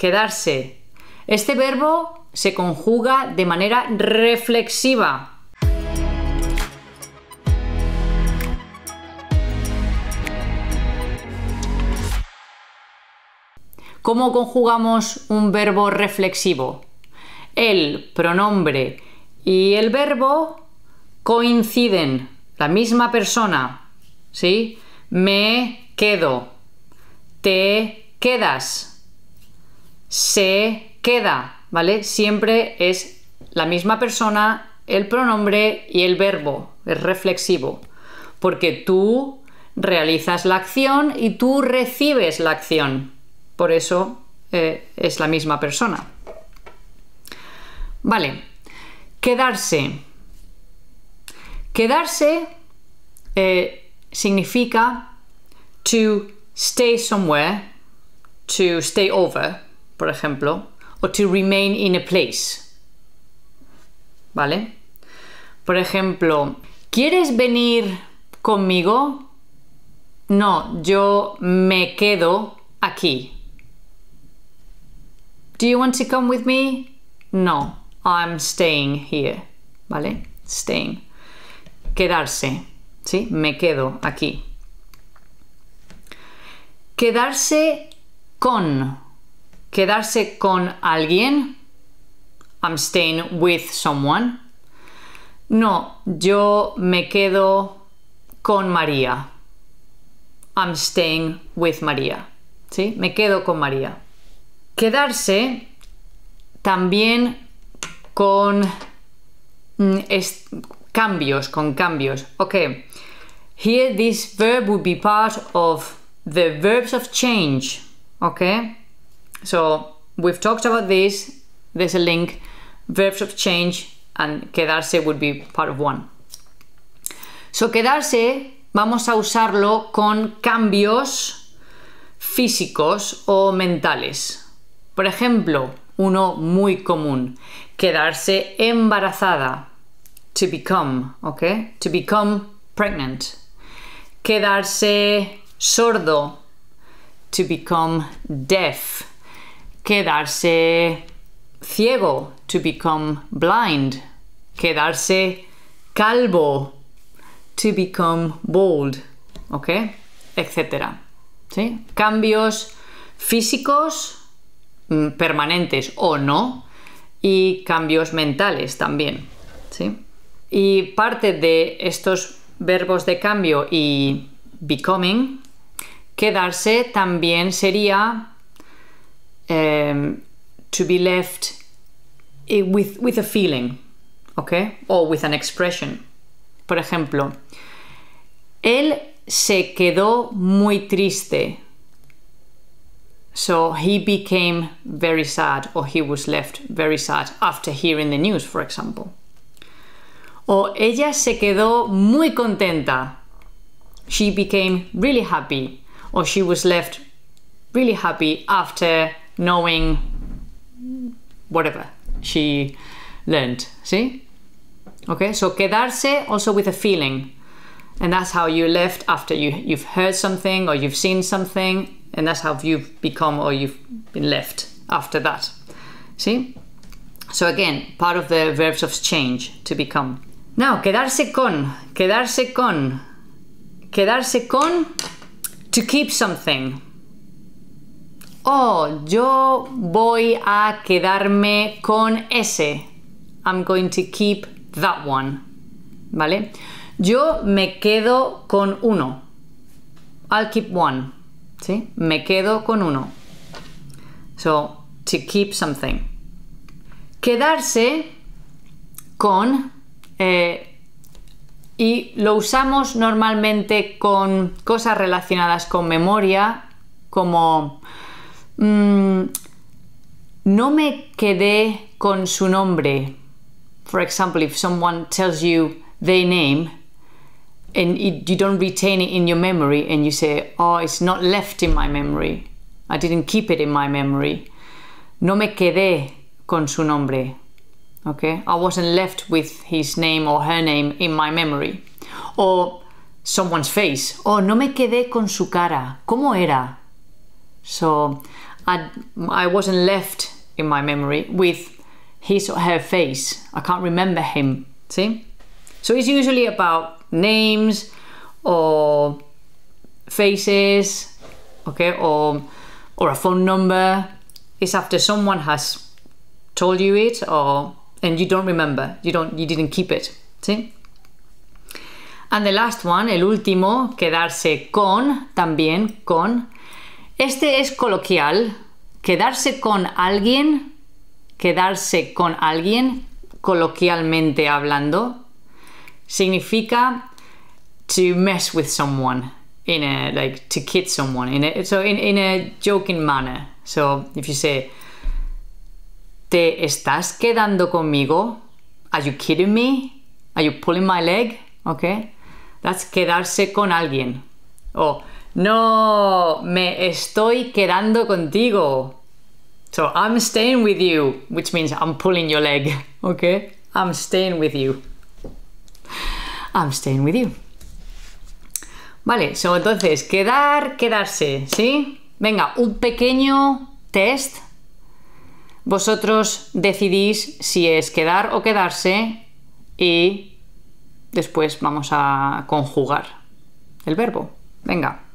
quedarse. Este verbo se conjuga de manera reflexiva. ¿Cómo conjugamos un verbo reflexivo? El pronombre y el verbo coinciden, la misma persona. ¿Sí? Me quedo. Te quedas se queda, ¿vale? Siempre es la misma persona, el pronombre y el verbo, es reflexivo, porque tú realizas la acción y tú recibes la acción, por eso eh, es la misma persona. Vale, quedarse. Quedarse eh, significa to stay somewhere, to stay over, por ejemplo, o to remain in a place. ¿Vale? Por ejemplo, ¿quieres venir conmigo? No, yo me quedo aquí. Do you want to come with me? No, I'm staying here. ¿Vale? Staying. Quedarse. ¿Sí? Me quedo aquí. Quedarse con quedarse con alguien. I'm staying with someone. No, yo me quedo con María. I'm staying with María. ¿Sí? Me quedo con María. Quedarse también con mm, cambios, con cambios. Ok. Here this verb would be part of the verbs of change. Okay. So we've talked about this. There's a link. Verbs of change and quedarse would be part of one. So quedarse vamos a usarlo con cambios físicos o mentales. Por ejemplo, uno muy común, quedarse embarazada. To become, okay? To become pregnant. Quedarse sordo. To become deaf. quedarse ciego, to become blind, quedarse calvo, to become bold, ¿ok? Etcétera. ¿Sí? Cambios físicos mm, permanentes o no y cambios mentales también. ¿sí? Y parte de estos verbos de cambio y becoming, quedarse también sería um, to be left with, with a feeling, okay? Or with an expression. Por ejemplo, él se quedó muy triste. So he became very sad, or he was left very sad after hearing the news, for example. O ella se quedó muy contenta. She became really happy, or she was left really happy after knowing whatever she learned. See? Okay, so quedarse also with a feeling. And that's how you left after you, you've heard something or you've seen something, and that's how you've become or you've been left after that. See? So again, part of the verbs of change to become. Now, quedarse con, quedarse con, quedarse con, to keep something. Oh, yo voy a quedarme con ese. I'm going to keep that one. ¿Vale? Yo me quedo con uno. I'll keep one. ¿Sí? Me quedo con uno. So, to keep something. Quedarse con... Eh, y lo usamos normalmente con cosas relacionadas con memoria, como Mm, no me quedé con su nombre. For example, if someone tells you their name and it, you don't retain it in your memory and you say, oh, it's not left in my memory. I didn't keep it in my memory. No me quedé con su nombre. Okay? I wasn't left with his name or her name in my memory. Or someone's face. Oh, no me quedé con su cara. ¿Cómo era? So I, I wasn't left in my memory with his or her face. I can't remember him, see? So it's usually about names or faces, okay, or, or a phone number. It's after someone has told you it or and you don't remember, you don't you didn't keep it, see? And the last one, el último, quedarse con, también con, Este es coloquial. Quedarse con alguien, quedarse con alguien, coloquialmente hablando, significa to mess with someone in a like to kid someone in a so in, in a joking manner. So if you say ¿Te estás quedando conmigo? Are you kidding me? Are you pulling my leg? Okay. That's quedarse con alguien. O no, me estoy quedando contigo. So I'm staying with you, which means I'm pulling your leg. Okay? I'm staying with you. I'm staying with you. Vale, so entonces, quedar, quedarse, ¿sí? Venga, un pequeño test. Vosotros decidís si es quedar o quedarse y después vamos a conjugar el verbo. Venga.